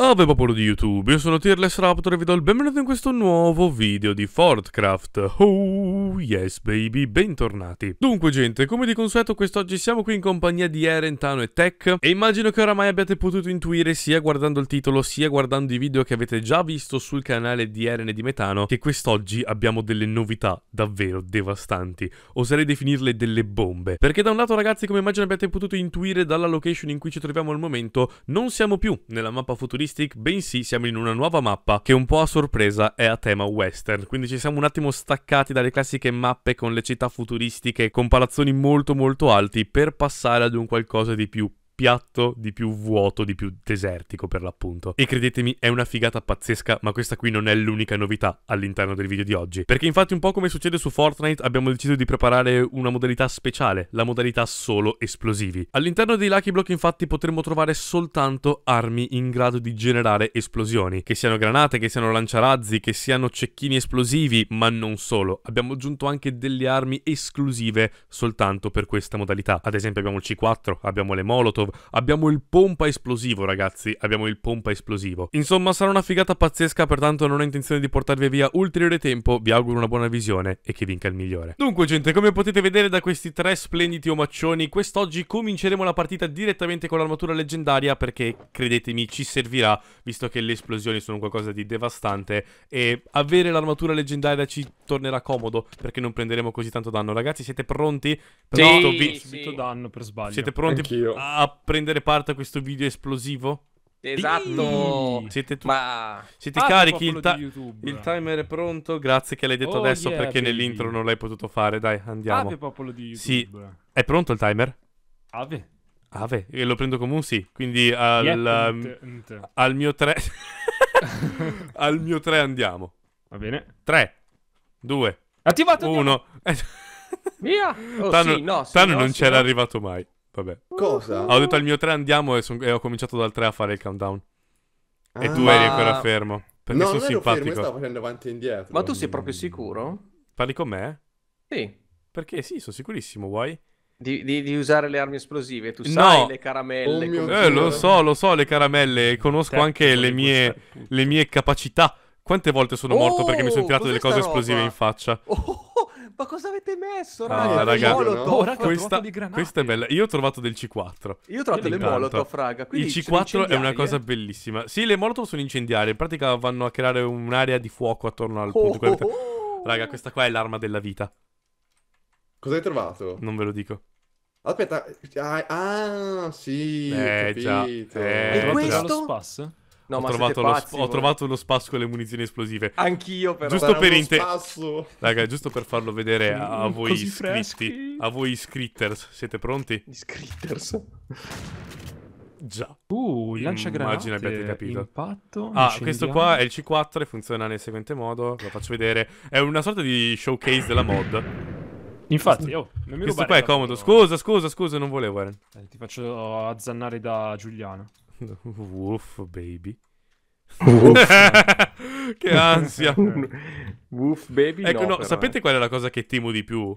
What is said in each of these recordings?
Ave popolo di YouTube, io sono Tirless Raptor e vi do il benvenuto in questo nuovo video di Fortcraft. Oh yes baby, bentornati. Dunque gente, come di consueto quest'oggi siamo qui in compagnia di Eren, Tano e Tech e immagino che oramai abbiate potuto intuire sia guardando il titolo sia guardando i video che avete già visto sul canale di Eren e di Metano che quest'oggi abbiamo delle novità davvero devastanti. Oserei definirle delle bombe. Perché da un lato ragazzi, come immagino abbiate potuto intuire dalla location in cui ci troviamo al momento, non siamo più nella mappa futuristica futuristic, bensì siamo in una nuova mappa che un po' a sorpresa è a tema western. Quindi ci siamo un attimo staccati dalle classiche mappe con le città futuristiche, con palazzoni molto molto alti, per passare ad un qualcosa di più piatto, di più vuoto, di più desertico per l'appunto. E credetemi, è una figata pazzesca, ma questa qui non è l'unica novità all'interno del video di oggi. Perché infatti un po' come succede su Fortnite abbiamo deciso di preparare una modalità speciale, la modalità solo esplosivi. All'interno dei Lucky Block infatti potremo trovare soltanto armi in grado di generare esplosioni, che siano granate, che siano lanciarazzi, che siano cecchini esplosivi, ma non solo. Abbiamo aggiunto anche delle armi esclusive soltanto per questa modalità. Ad esempio abbiamo il C4, abbiamo le Molotov, Volkov. Abbiamo il pompa esplosivo, ragazzi. Abbiamo il pompa esplosivo. Insomma, sarà una figata pazzesca, pertanto non ho intenzione di portarvi via ulteriore tempo. Vi auguro una buona visione e che vinca il migliore. Dunque, gente, come potete vedere da questi tre splendidi omaccioni, quest'oggi cominceremo la partita direttamente con l'armatura leggendaria perché, credetemi, ci servirà, visto che le esplosioni sono qualcosa di devastante e avere l'armatura leggendaria ci tornerà comodo perché non prenderemo così tanto danno. Ragazzi, siete pronti? Pronto, sì, vi... subito danno per sbaglio. Siete pronti a prendere parte a questo video esplosivo? Esatto. Siete, tu- Ma... siete carichi. Il, ta- il, timer è pronto. Grazie che l'hai detto oh, adesso yeah, perché baby. nell'intro non l'hai potuto fare. Dai, andiamo. Ave popolo di YouTube. Sì. È pronto il timer? Ave. Ave. E lo prendo come un sì. Quindi al, yeah, ente, um, ente. al mio 3. al mio 3 andiamo. Va bene. 3, 2, attivato 1. Via. Oh, Tano, sì, no, sì, Tano no, non sì, c'era no. arrivato mai. Vabbè. Cosa? Ho detto al mio 3 andiamo e, son- e ho cominciato dal 3 a fare il countdown. Ah, e tu ah. eri ancora fermo. Perché no, sono non ero simpatico. fermo, io stavo facendo avanti e indietro. Ma tu sei proprio sicuro? Parli con me? Sì. Perché sì, sono sicurissimo, vuoi? Di, di, di usare le armi esplosive, tu sai le caramelle. Oh eh, lo so, lo so le caramelle, conosco anche le mie, le mie capacità. Quante volte sono oh, morto perché mi sono oh, tirato delle cose esplosive in faccia? Oh. Ma cosa avete messo? No, raga, raga molotov, oh, raga, questa, questa, è bella. Io ho trovato del C4. Io ho trovato Io le incanto. molotov, raga. Il C4 è una cosa eh. bellissima. Sì, le molotov sono incendiarie. In pratica vanno a creare un'area di fuoco attorno al punto. Oh, oh, oh, raga, questa qua è l'arma della vita. Cosa hai trovato? Non ve lo dico. Aspetta, ah, ah sì, eh, capito. già. Eh, e questo? Lo spasso? No, ho, trovato pazzi, lo, ho trovato lo spasso con le munizioni esplosive. Anch'io, però. Giusto per inte- Raga, giusto per farlo vedere a, a voi iscritti. A voi iscritters. Siete pronti? Iscritters. Già. Uh, lanciagranate. Immagino abbiate capito. Impatto, ah, questo qua è il C4 e funziona nel seguente modo. Lo faccio vedere. È una sorta di showcase della mod. Infatti, oh, questo qua è comodo. Scusa, scusa, scusa, non volevo, Eren. Eh. eh, ti faccio azzannare da Giuliano. Wolf Baby. Wolf. che ansia. Wolf Baby. Ecco, no, no eh. sapete eh. qual è la cosa che temo di più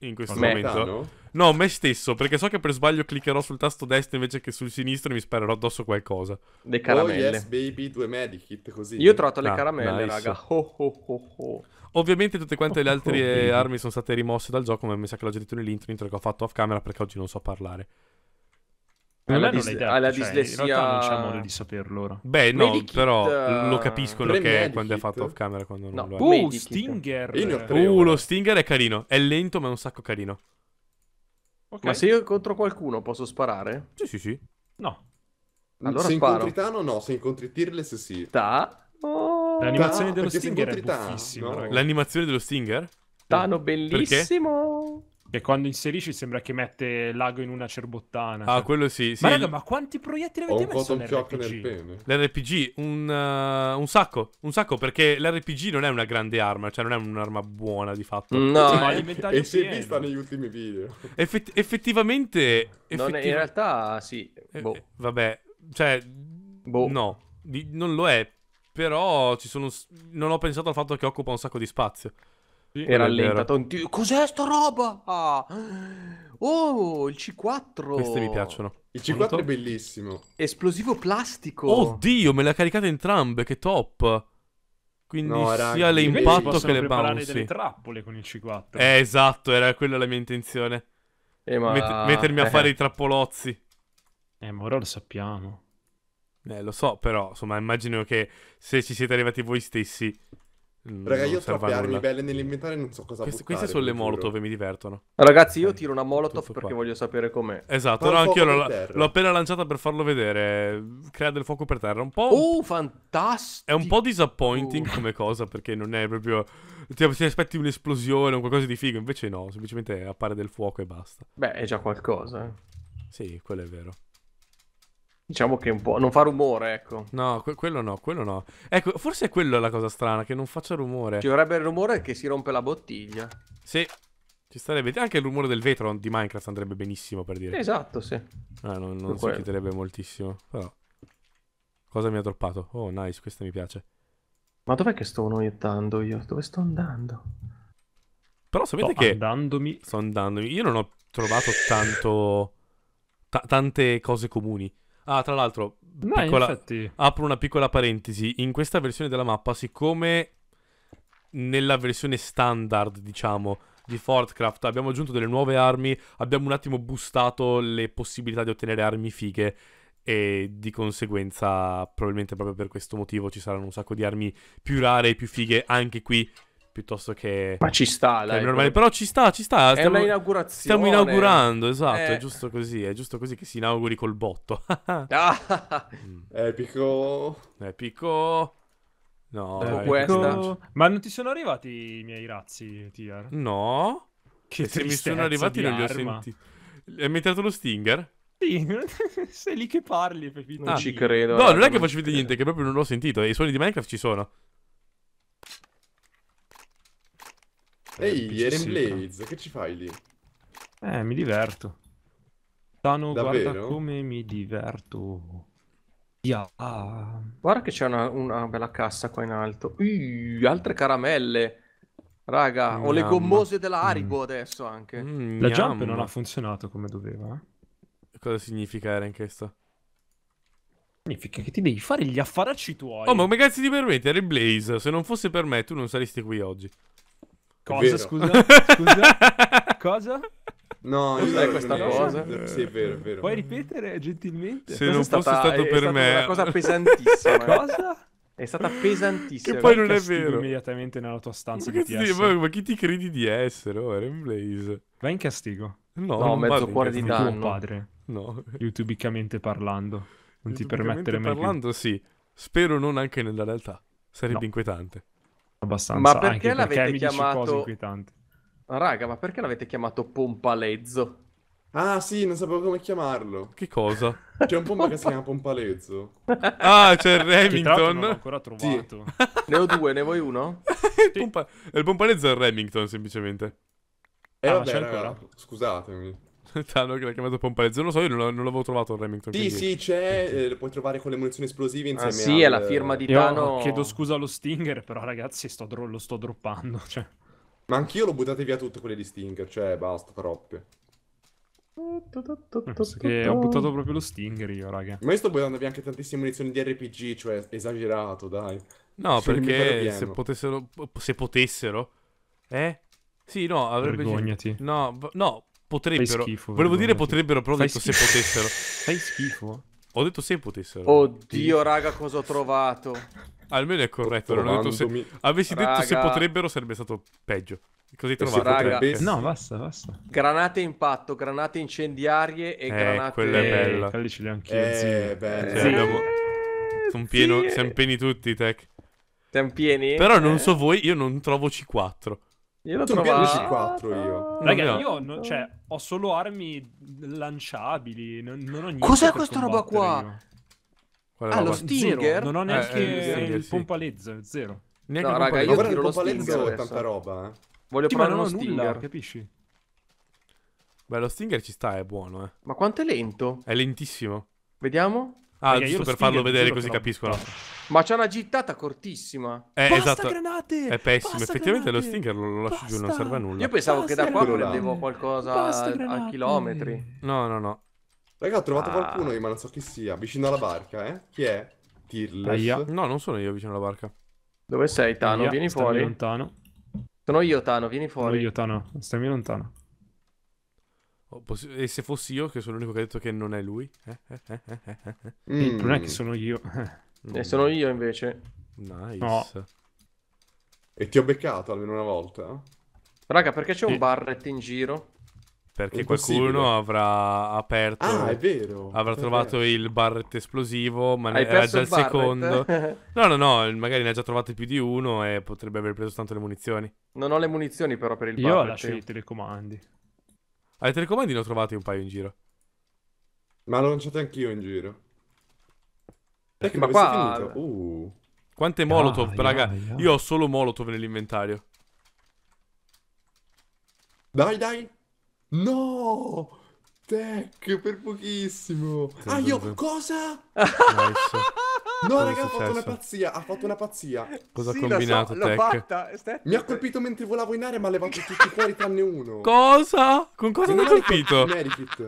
in questo me, momento? No? no, me stesso, perché so che per sbaglio cliccherò sul tasto destro invece che sul sinistro e mi sparerò addosso qualcosa. Le oh, caramelle. Oh yes, baby, due medikit così. Io ho trovato le ah, caramelle, nice. raga. Ho, ho, ho, Ovviamente tutte quante le altre armi sono state rimosse dal gioco, ma mi sa che l'ho già detto nell'intro, che ho fatto off camera perché oggi non so parlare alla, dis- detto, alla cioè, dislessia. non c'è modo di saperlo loro. Beh, no, Medikit, però eh, lo capisco quello che è quando è fatto off camera. Quando no. lo è. Uh, Stinger. Uh, lo Stinger è carino. È lento, ma è un sacco carino. Okay. Ma se io incontro qualcuno posso sparare? Sì, sì, sì. No. Allora se sparo. incontri Tano, no. Se incontri Tirless, sì. Ta. Oh, L'animazione ta, ah. dello Stinger è buffissima. No. L'animazione dello Stinger? Tano, bellissimo. Perché? Che quando inserisci sembra che mette l'ago in una cerbottana. Ah, quello sì. sì. Ma, raga, ma quanti proiettili avete Ho messo un nell'RPG? L'RPG, un, uh, un, sacco. Un sacco, perché l'RPG non è una grande arma, cioè non è un'arma buona di fatto. Mm, no, ma è, eh. e si è vista negli ultimi video. Effett- effettivamente... Effettiv- non, in realtà sì. Eh, boh. Eh, vabbè, cioè... Boh. No, di- non lo è. Però ci sono... Non ho pensato al fatto che occupa un sacco di spazio. Sì, e rallenta. Cos'è sta roba? Ah, oh, il C4. Queste mi piacciono. Il C4 Molto. è bellissimo. Esplosivo plastico. Oddio, me le ha caricate entrambe, che top. Quindi no, sia l'impatto che le bouncy. delle trappole con il C4. Eh, esatto, era quella la mia intenzione. Eh, ma... Met mettermi a eh. fare i trappolozzi. Eh, ma ora lo sappiamo. Eh, lo so, però, insomma, immagino che se ci siete arrivati voi stessi, Raga, io sto troppe armi belle nell'inventario e non so cosa queste, buttare, Queste sono le molotov e mi divertono. Ragazzi, io eh, tiro una molotov perché voglio sapere com'è. Esatto, no, anche io l'ho, appena lanciata per farlo vedere. Crea del fuoco per terra. Un po'... Oh, fantastico! È un po' disappointing oh. come cosa perché non è proprio... Ti, ti aspetti un'esplosione o qualcosa di figo, invece no, semplicemente appare del fuoco e basta. Beh, è già qualcosa. Eh. Sì, quello è vero. Diciamo che un po'. Non fa rumore, ecco. No, que- quello no, quello no. Ecco, forse è quello la cosa strana, che non faccia rumore. Ci vorrebbe il rumore che si rompe la bottiglia. Sì, ci starebbe. Anche il rumore del vetro di Minecraft andrebbe benissimo per dire. Esatto, sì. Ah, non, non si chiederebbe moltissimo. Però. Cosa mi ha droppato? Oh, nice, questa mi piace. Ma dov'è che sto noiettando io? Dove sto andando? Però sapete sto che. Andandomi. Sto andandomi. Io non ho trovato tanto. T- tante cose comuni. Ah, tra l'altro, piccola... infatti... apro una piccola parentesi. In questa versione della mappa, siccome nella versione standard, diciamo, di Fortcraft abbiamo aggiunto delle nuove armi, abbiamo un attimo boostato le possibilità di ottenere armi fighe e di conseguenza probabilmente proprio per questo motivo ci saranno un sacco di armi più rare e più fighe anche qui piuttosto che... Ma ci sta, dai. Normale. Però ci sta, ci sta. Stiamo, è inaugurazione. Stiamo inaugurando, esatto, eh. è giusto così, è giusto così che si inauguri col botto. ah, mm. Epico. Epico. No, eh, Ma non ti sono arrivati i miei razzi, Tiar? No. Che se mi sono arrivati non li ho sentiti. Hai mettato lo stinger? Sì, sei lì che parli, Pepito. Non ah, ci credo. No, non è eh, che faccio vedere niente, che proprio non l'ho sentito. I suoni di Minecraft ci sono. Ehi, Eren Blaze, che ci fai lì? Eh, mi diverto. Tano, guarda come mi diverto. Yeah. Guarda che c'è una, una, bella cassa qua in alto. Ui, altre caramelle. Raga, mm, ho le gommose della Haribo mm. adesso anche. Mm, la jump non ha funzionato come doveva. Eh? Cosa significa Eren questo? Significa che ti devi fare gli affaracci tuoi. Oh, ma come cazzo ti permette, Eren Blaze? Se non fosse per me, tu non saresti qui oggi. Cosa, scusa? scusa? cosa? No, è questa cosa. Eh. Sì, è vero, è vero. Puoi ripetere gentilmente? Se non fosse stata, stato è, per è me. È una cosa pesantissima. Eh. cosa? È stata pesantissima. Che poi non è vero. immediatamente nella tua stanza ma, ti, ma, ma chi ti credi di essere, oh, Aaron Blaze? Vai in castigo. No, no mezzo cuore di danno. Tuo padre. No. Youtubicamente parlando. Non ti permetterei mai parlando, più. sì. Spero non anche nella realtà. Sarebbe no. inquietante abbastanza. Ma perché l'avete perché chiamato... Raga, ma perché l'avete chiamato Pompalezzo? Ah sì, non sapevo come chiamarlo. Che cosa? C'è un pompa Pompa... che si chiama Pompalezzo. ah, c'è il Remington. Che ancora trovato. Sì. ne ho due, ne vuoi uno? il, pompa... il Pompalezzo è il Remington, semplicemente. Eh, ah, vabbè, c'è ancora. Scusatemi. Tano che l'ha chiamato Pompalezzo. Non lo so, io non, non l'avevo trovato il Remington. Sì, quindi... sì, c'è. Eh, lo puoi trovare con le munizioni esplosive ah, insieme ah, sì, al... è la firma di Tano. Io chiedo scusa allo Stinger, però ragazzi sto dro- lo sto droppando, cioè. Ma anch'io l'ho buttato via tutte quelle di Stinger, cioè basta, troppe. Eh, che ho buttato proprio lo Stinger io, raga. Ma io sto buttando via anche tantissime munizioni di RPG, cioè esagerato, dai. No, Sono perché se potessero... Se potessero... Eh? Sì, no, avrebbe... Vergognati. No, no, Potrebbero. Schifo, volevo dire potrebbero, però ho detto schifo. se potessero. Fai schifo. Ho detto se potessero. Oddio, raga, cosa ho trovato. Almeno è corretto. Non ho detto se... Avessi raga. detto se potrebbero, sarebbe stato peggio. Così trovato raga. Cioè, no, basta, basta. Granate impatto, granate incendiarie e eh, granate... quella è eh, bella. Quelli ce li ho anch'io, eh, cioè, sì. abbiamo... Sono pieno, sì. siamo pieni tutti, Tech. Siamo pieni? Però non eh. so voi, io non trovo C4. Io l'ho trovata 4 io. Raga, io non, cioè, ho solo armi lanciabili, non, non ho niente Cos'è questa roba qua? Io. Qual ah, lo Stinger? Non ho eh, neanche eh, eh, il sì. pompalezzo, zero. Neanche no, raga, io tiro lo Stinger è tanta roba, eh. Voglio sì, provare uno Stinger, nulla, capisci? Beh, lo Stinger ci sta, è buono, eh. Ma quanto è lento? È lentissimo. Vediamo. Ah, Raga, giusto per farlo vedere così capiscono. Ma c'ha una gittata cortissima. Eh, Basta esatto. granate! È pessimo. Basta Effettivamente granate! lo stinker lo, lo lascio Basta! giù, non serve a nulla. Io pensavo Basta che da qua prendevo qualcosa a, a, chilometri. No, no, no. Raga, ho trovato ah. qualcuno io, ma non so chi sia. Vicino alla barca, eh? Chi è? Tirles? No, non sono io vicino alla barca. Dove sei, Tano? Aia, vieni fuori. lontano. Sono io, Tano, vieni fuori. Sono io, Tano. Stammi lontano. Oh, e se fossi io, che sono l'unico che ha detto che non è lui? Eh, eh, eh, mm. Eh, Il eh, eh, è che mm. sono io. E sono io invece. Nice. No. E ti ho beccato almeno una volta? Raga, perché c'è un barret in giro? Perché qualcuno avrà aperto. Ah, è vero. Avrà è trovato vero. il barret esplosivo, ma Hai ne era già il, il secondo. no, no, no, magari ne ha già trovato più di uno e potrebbe aver preso tanto le munizioni. Non ho le munizioni, però, per il io barret. Io ho lasciato i telecomandi. Ah, telecomandi ne ho trovati un paio in giro. Ma l'ho lanciato anch'io in giro. Perché ma qua... Finito? Uh. Quante molotov, yeah, raga? Yeah, yeah. Io ho solo molotov nell'inventario. Dai, dai! No! Tech, per pochissimo! Sì, ah, io... Sì. Cosa? Nice. No, raga, ha fatto una pazzia, ha fatto una pazzia. Cosa sì, ha combinato, so, Tech? Mi ha colpito mentre volavo in aria, ma ha levato tutti fuori tranne uno. Cosa? Con cosa mi ha colpito? Merikit.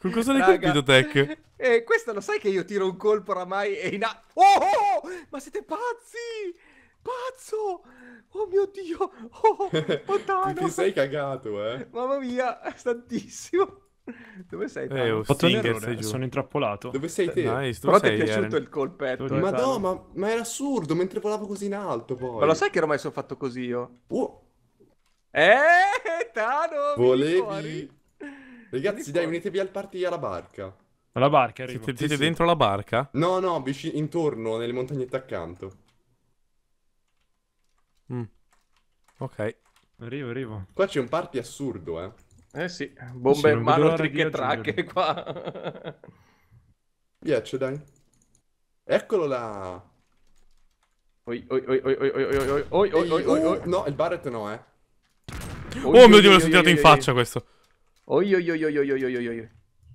Con cosa l'hai Raga. colpito, Tech? Eh, questo lo sai che io tiro un colpo oramai e in a... Oh, oh, oh! Ma siete pazzi! Pazzo! Oh mio Dio! Oh, oh, oh Tano! Ti sei cagato, eh? Mamma mia, è tantissimo! Dove sei? Eh, oh, Stinger, sei eh, sono intrappolato. Dove sei te? Nice, Però ti è piaciuto Aaron? il colpetto. Eh. Ma no, ma, ma, era assurdo, mentre volavo così in alto poi. Ma lo sai che ormai sono fatto così io? Oh. Eh, Tano! Volevi... Ragazzi, dai, unitevi al party alla barca. Alla barca, arrivo. Siete, siete sì, dentro sì. la barca? No, no, vicino, intorno, nelle montagnette accanto. Mm. Ok. Arrivo, arrivo. Qua c'è un party assurdo, eh. Eh sì, bombe in mano, trick e track qua. Piace, dai. Eccolo là. Oi, oi, oi, oi, oi, oi, oi, oi, oi, oi, oi, oi, No, il Barret no, eh. Oh, mio Dio, me l'ho tirato in faccia questo. Oi oi oi oi oi oi oi oi.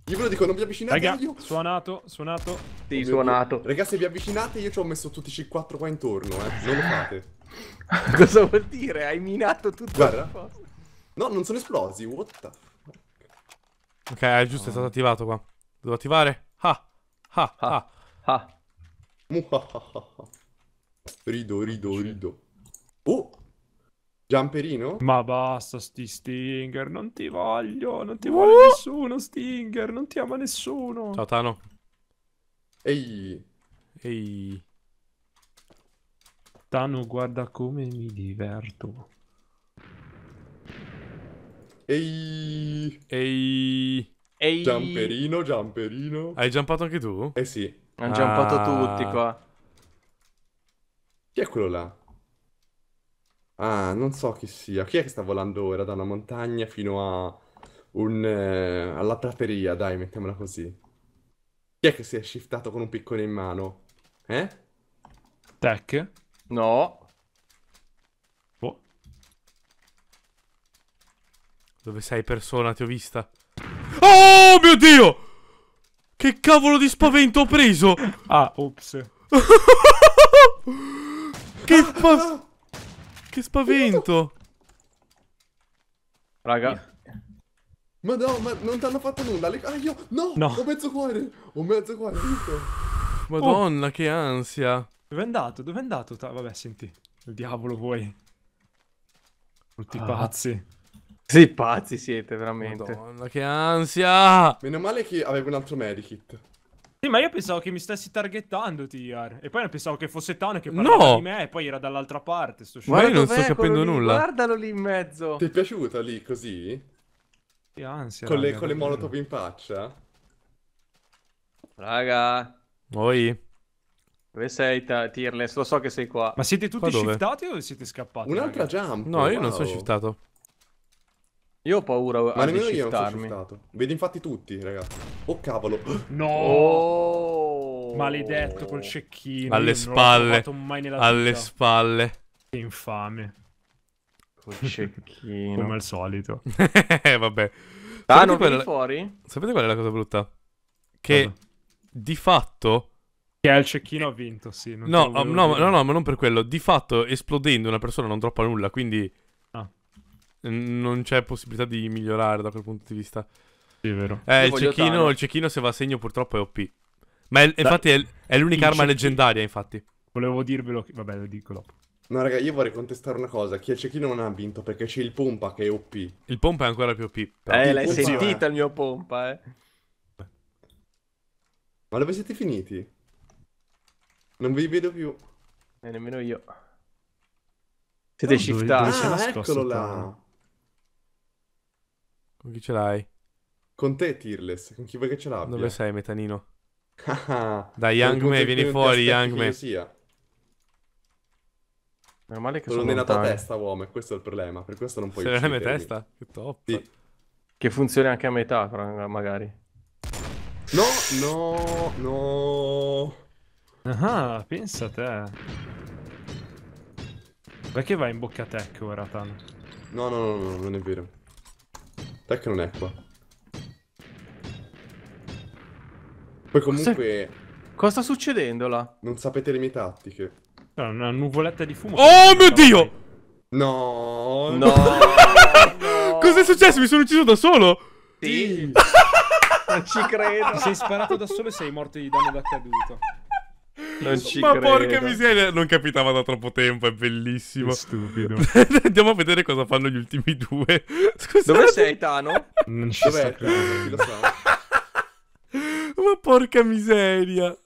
Io ve lo dico, non vi avvicinate Raga, io... suonato, suonato. Sì, suonato. Raga, se vi avvicinate eh, io ci ho messo tutti i C4 qua intorno, eh. Non lo fate. Cosa vuol dire? Hai minato tutto Guarda. No, non sono esplosi, what the... fuck. Ok, è giusto, è stato attivato qua. Devo attivare? Ha! Ha! Ha! Ha! Rido, rido, rido. Oh! Giamperino? Ma basta sti Stinger, non ti voglio, non ti oh! vuole nessuno Stinger, non ti ama nessuno. Ciao Tano. Ehi. Ehi. Tano guarda come mi diverto. Ehi. Ehi. Ehi. Giamperino, Giamperino. Hai giampato anche tu? Eh sì. Hanno ah. giampato tutti qua. Chi è quello là? Ah, non so chi sia. Chi è che sta volando ora da una montagna fino a un, eh, alla prateria? Dai, mettiamola così. Chi è che si è shiftato con un piccone in mano? Eh? Tech? No. Boh. Dove sei persona? Ti ho vista. Oh mio Dio! Che cavolo di spavento ho preso! Ah, ops. che fa... Che spavento! Raga. Ma no, ma non ti hanno fatto nulla. Ah, io... No, no, ho mezzo cuore. Ho mezzo cuore. Madonna, oh. che ansia. Dove è andato? Dove è andato? Vabbè, senti. Il diavolo vuoi. Tutti ah. pazzi. Sì, pazzi siete, veramente. Madonna, che ansia. Meno male che avevo un altro medikit. Sì, ma io pensavo che mi stessi targettando, TR. E poi pensavo che fosse Tano che parlava no. di me e poi era dall'altra parte. Sto ma io non sto capendo nulla. Guardalo lì in mezzo. Ti è piaciuta lì così? Che ansia. Con, raga, le, con le molotov in faccia? Raga. Oi. Dove sei, Tirless? Lo so che sei qua. Ma siete tutti shiftati o siete scappati? Un'altra jump. No, io wow. non sono shiftato. Io ho paura Ma nemmeno io non sono shiftato. Vedi infatti tutti, ragazzi. Oh cavolo. No! Oh. Maledetto col cecchino. Alle Io spalle. Alle spalle. Che infame. Col cecchino. Come al solito. Eh, vabbè. Ah, non quella... fuori? Sapete qual è la cosa brutta? Che Vabbè. di fatto... Che al cecchino ha vinto, sì. No, no, no, no, ma non per quello. Di fatto, esplodendo una persona non troppa nulla, quindi... Ah. Non c'è possibilità di migliorare da quel punto di vista. Sì, è vero. Eh, il cecchino, il cecchino, se va a segno purtroppo è OP. Ma è, infatti è, è l'unica arma cecchino. leggendaria, infatti. Volevo dirvelo, vabbè, lo dico dopo. No, raga, io vorrei contestare una cosa. Chi è cecchino non ha vinto perché c'è il pompa che è OP. Il pompa è ancora più OP. Eh, l'hai pompa, sentita il mio pompa, eh. Ma dove siete finiti? Non vi vedo più. E eh, nemmeno io. Siete oh, shiftati. Ah, eccolo là. Con chi ce l'hai? Con te, Tirless, con chi vuoi che ce l'abbia? Dove sei, metanino? Dai, Young Me, vieni fuori, Young Me. Sia. Meno male che sono Sono nella tua testa, uomo, e questo è il problema. Per questo non puoi Se uccidermi. nella mia testa? Che top. Sì. Che funzioni anche a metà, magari. No, no, no. Ah, pensa a te. Perché vai in bocca a Tech ora, Tan? No, no, no, no, non è vero. Tech non è qua. Poi comunque... Cosa sta succedendo là? Non sapete le mie tattiche. È una nuvoletta di fumo. Oh mio dio! No, no. no. Cos'è successo? Mi sono ucciso da solo? Sì. non ci credo. Ti sei sparato da solo e sei morto di danno da caduto. Non ci Ma credo. porca miseria, non capitava da troppo tempo, è bellissimo. È stupido. Andiamo a vedere cosa fanno gli ultimi due. Scusate. Dove sei, Tano? Non ci Dov'è? Lo so. Ma oh, porca miseria.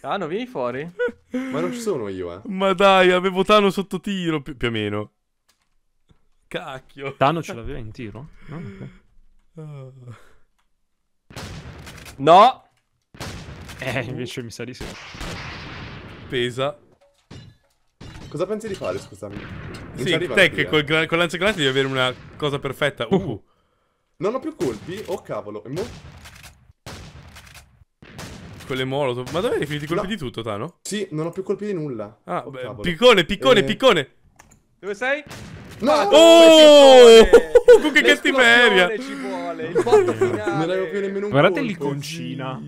Tano, ah, vieni fuori? Ma non ci sono io, eh. Ma dai, avevo Tano sotto tiro, più, più o meno. Cacchio. Tano ce l'aveva in tiro? No. Okay. Ah. no. Eh, invece mi sa di sì. Pesa. Cosa pensi di fare, scusami? Non sì, te che col, con lanciagranate devi avere una cosa perfetta. Uh. uh. Non ho più colpi? Oh cavolo. E mo'? con le molotov. Ma dove hai finito i colpi no. di tutto, Tano? Sì, non ho più colpi di nulla. Ah, oh, beh, piccone, piccone, eh... piccone. Dove sei? No! Ah, oh! Che cattiveria! Ci vuole, il botto finale. Non avevo più nemmeno un Guardate l'iconcina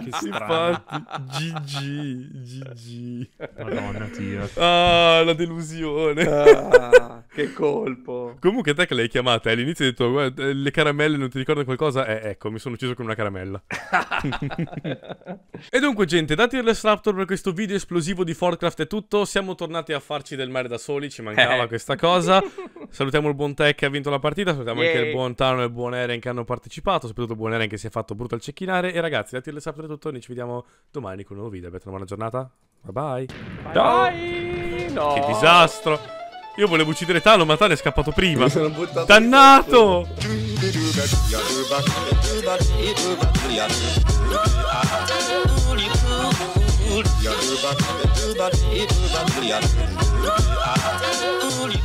che strano. GG, GG. Madonna, tio. Ah, la delusione. Ah, che colpo. Comunque te che l'hai chiamata, eh, all'inizio hai detto, guarda, eh, le caramelle non ti ricordano qualcosa? Eh, ecco, mi sono ucciso con una caramella. e dunque, gente, dati il Raptor per questo video esplosivo di Fortcraft è tutto. Siamo tornati a farci del mare da soli, ci mancava eh. questa cosa. Salutiamo il buon Tech che ha vinto la partita, salutiamo Yay. anche il buon Tano e il buon Eren che hanno partecipato, soprattutto il buon Eren che si è fatto brutto al cecchinare. E ragazzi, dati il Raptor è tutto, noi ci vediamo domani con un nuovo video. Avete una buona giornata? Bye bye. bye Dai! No. Che disastro! Io volevo uccidere Tano, ma Tano è scappato prima. Mi sono buttato. Dannato! You're